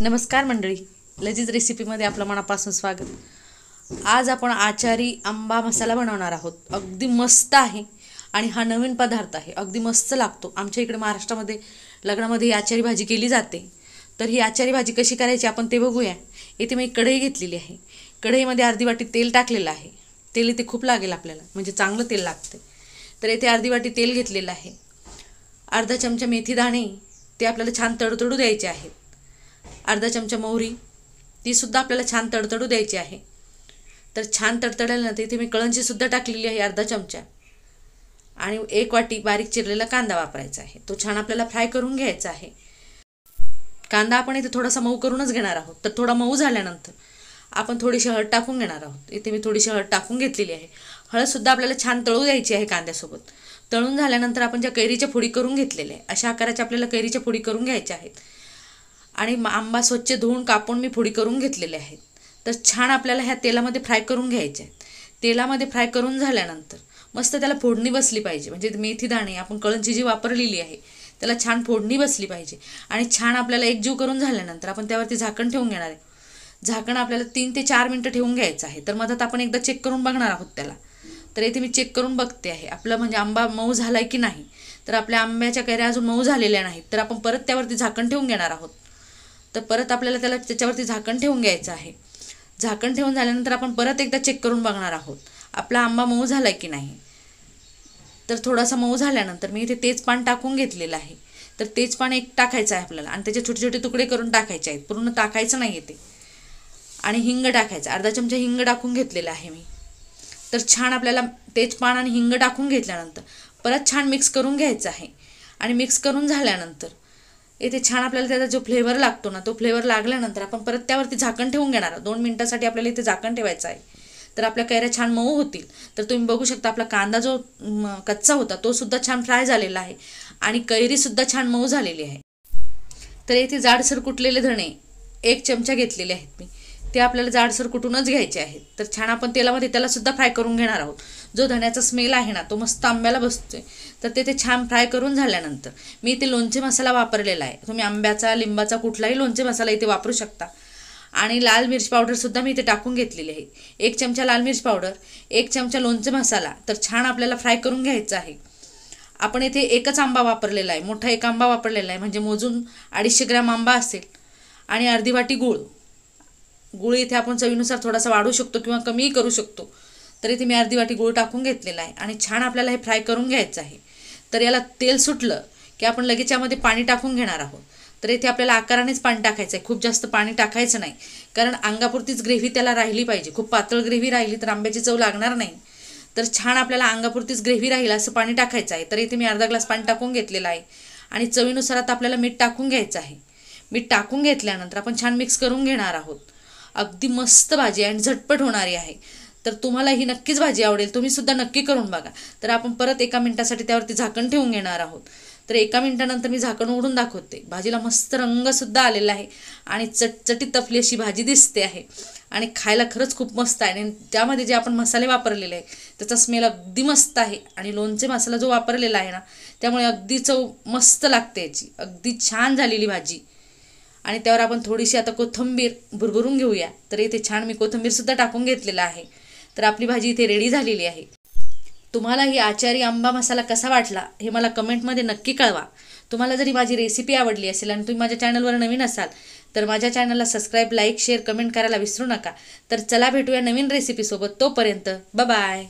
नमस्कार मंडळी लजीज रेसिपीमध्ये आपलं मनापासून स्वागत आज आपण आचारी आंबा मसाला बनवणार आहोत अगदी मस्त आहे आणि हा नवीन पदार्थ आहे अगदी मस्त लागतो आमच्या इकडे महाराष्ट्रामध्ये लग्नामध्ये ही आचारी भाजी केली जाते तर ही आचारी भाजी कशी करायची आपण ते बघूया येथे मी कढई घेतलेली आहे कढईमध्ये अर्धी वाटी तेल टाकलेलं आहे तेल इथे खूप लागेल आपल्याला म्हणजे चांगलं तेल लागते तर येथे अर्धी वाटी तेल घेतलेलं आहे अर्धा चमचा मेथी दाणे ते आपल्याला छान तडतडू द्यायचे आहेत अर्धा चमचा मोहरी सुद्धा आपल्याला छान तडतडू द्यायची आहे तर छान तडतडल्यानंतर इथे मी सुद्धा टाकलेली आहे अर्धा चमचा आणि एक वाटी बारीक चिरलेला कांदा वापरायचा आहे तो छान आपल्याला फ्राय करून घ्यायचा आहे कांदा आपण इथे थोडासा मऊ करूनच घेणार आहोत तर थोडा मऊ झाल्यानंतर आपण थोडीशी हळद टाकून घेणार आहोत इथे मी थोडीशी हळद टाकून घेतलेली आहे हळदसुद्धा आपल्याला छान तळू द्यायची आहे कांद्यासोबत तळून झाल्यानंतर आपण ज्या कैरीच्या फोडी करून घेतलेल्या आहे अशा आकाराच्या आपल्याला कैरीच्या फोडी करून घ्यायच्या आहेत आणि आंबा स्वच्छ धुवून कापून मी फोडी करून घेतलेले आहेत तर छान आपल्याला ह्या तेलामध्ये फ्राय करून घ्यायचे आहेत तेलामध्ये फ्राय करून झाल्यानंतर मस्त त्याला फोडणी बसली पाहिजे म्हणजे मेथी दाणे आपण कळंची जी वापरलेली आहे त्याला छान फोडणी बसली पाहिजे आणि छान आपल्याला एकजीव करून झाल्यानंतर आपण त्यावरती झाकण ठेवून घेणार आहे झाकण आपल्याला तीन ते चार मिनटं ठेवून घ्यायचं आहे तर मधात आपण एकदा चेक करून बघणार आहोत त्याला तर येथे मी चेक करून बघते आहे आपलं म्हणजे आंबा मऊ झाला आहे की नाही तर आपल्या आंब्याच्या कैऱ्या अजून मऊ झालेल्या नाहीत तर आपण परत त्यावरती झाकण ठेवून घेणार आहोत तर परत आपल्याला त्याला त्याच्यावरती झाकण ठेवून घ्यायचं आहे झाकण ठेवून झाल्यानंतर आपण परत एकदा चेक करून बघणार आहोत आपला आंबा मऊ झाला की नाही तर थोडासा मऊ झाल्यानंतर मी इथे तेच पान टाकून घेतलेलं आहे तर तेच पान एक टाकायचं आहे आपल्याला आणि त्याचे छोटे छोटे तुकडे करून टाकायचे आहेत पूर्ण टाकायचं नाही ते आणि हिंग टाकायचं अर्धा चमचा हिंग टाकून घेतलेलं आहे मी तर छान आपल्याला पान आणि हिंग टाकून घेतल्यानंतर परत छान मिक्स करून घ्यायचं आहे आणि मिक्स करून झाल्यानंतर इथे छान आपल्याला त्याचा जो फ्लेवर लागतो ना तो फ्लेवर लागल्यानंतर आपण परत त्यावरती झाकण ठेवून घेणार आहोत दोन मिनटासाठी आपल्याला इथे झाकण ठेवायचं आहे तर आपल्या कैऱ्या छान मऊ होतील तर तुम्ही बघू शकता आपला कांदा जो कच्चा होता तो सुद्धा छान फ्राय झालेला आहे आणि कैरी सुद्धा छान मऊ झालेली आहे तर येथे जाडसर कुटलेले धणे एक चमचा घेतलेले आहेत मी ते आपल्याला जाडसर कुटूनच घ्यायचे आहेत तर छान आपण तेलामध्ये त्याला सुद्धा फ्राय करून घेणार आहोत जो धण्याचा स्मेल आहे ना तो मस्त आंब्याला बसतोय तर ते ते छान फ्राय करून झाल्यानंतर मी इथे लोणचे मसाला वापरलेला आहे तुम्ही आंब्याचा लिंबाचा कुठलाही लोणचे मसाला इथे वापरू शकता आणि लाल मिरची पावडरसुद्धा मी इथे टाकून घेतलेली आहे एक चमचा लाल मिरची पावडर एक चमचा लोणचे मसाला तर छान आपल्याला फ्राय करून घ्यायचा आहे आपण इथे एकच आंबा वापरलेला आहे मोठा एक आंबा वापरलेला आहे म्हणजे मोजून अडीचशे ग्रॅम आंबा असेल आणि अर्धी वाटी गूळ गूळ इथे आपण चवीनुसार थोडासा वाढू शकतो किंवा कमीही करू शकतो तर इथे मी अर्धी वाटी गूळ टाकून घेतलेला आहे आणि छान आपल्याला हे फ्राय करून घ्यायचं आहे तर याला तेल सुटलं की आपण लगेच यामध्ये पाणी टाकून घेणार आहोत तर इथे आपल्याला आकारानेच पाणी टाकायचं आहे खूप जास्त पाणी टाकायचं नाही कारण अंगापुरतीच ग्रेव्ही त्याला राहिली पाहिजे खूप पातळ ग्रेव्ही राहिली तर आंब्याची चव लागणार नाही तर छान आपल्याला अंगापुरतीच ग्रेव्ही राहील असं पाणी टाकायचं आहे तर इथे मी अर्धा ग्लास पाणी टाकून घेतलेलं आहे आणि चवीनुसार आता आपल्याला मीठ टाकून घ्यायचं आहे मीठ टाकून घेतल्यानंतर आपण छान मिक्स करून घेणार आहोत अगदी मस्त भाजी आणि झटपट होणारी आहे तर तुम्हाला ही नक्कीच भाजी आवडेल तुम्ही सुद्धा नक्की करून बघा तर आपण परत एका मिनिटासाठी त्यावरती झाकण ठेवून घेणार आहोत तर एका मिनिटानंतर मी झाकण उघडून दाखवते भाजीला मस्त रंगसुद्धा आलेला आहे आणि चटचटीत तपली अशी भाजी दिसते आहे आणि खायला खरंच खूप मस्त आहे आणि त्यामध्ये जे आपण मसाले वापरलेले आहे त्याचा स्मेल अगदी मस्त आहे आणि लोणचे मसाला जो वापरलेला आहे ना त्यामुळे अगदी चव मस्त लागते याची अगदी छान झालेली भाजी आणि त्यावर आपण थोडीशी आता कोथंबीर भुरभुरून घेऊया तर इथे छान मी कोथंबीरसुद्धा टाकून घेतलेला आहे तर आपली भाजी इथे रेडी झालेली आहे तुम्हाला ही आचारी आंबा मसाला कसा वाटला हे मला कमेंटमध्ये नक्की कळवा तुम्हाला जरी माझी रेसिपी आवडली असेल आणि तुम्ही माझ्या चॅनलवर नवीन असाल तर माझ्या चॅनलला सबस्क्राईब लाईक शेअर कमेंट करायला विसरू नका तर चला भेटूया नवीन रेसिपीसोबत तोपर्यंत बाय